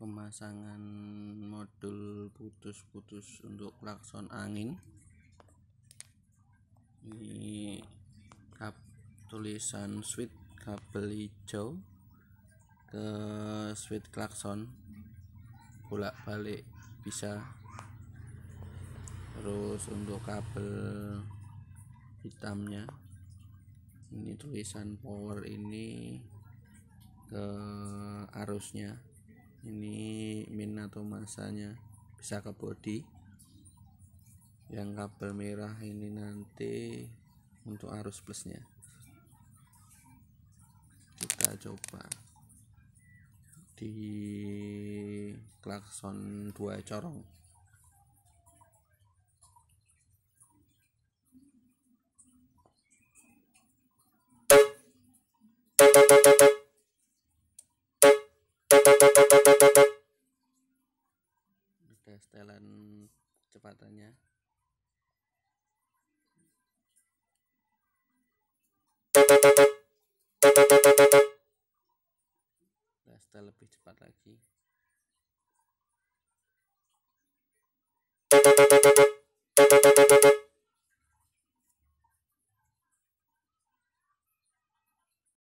pemasangan modul putus-putus untuk klakson angin ini kap, tulisan switch kabel hijau ke switch klakson bolak-balik bisa terus untuk kabel hitamnya ini tulisan power ini ke arusnya ini min atau masanya bisa ke body yang kabel merah ini nanti untuk arus plusnya kita coba di klakson dua corong ada setelan kecepatannya kita nah, setel lebih cepat lagi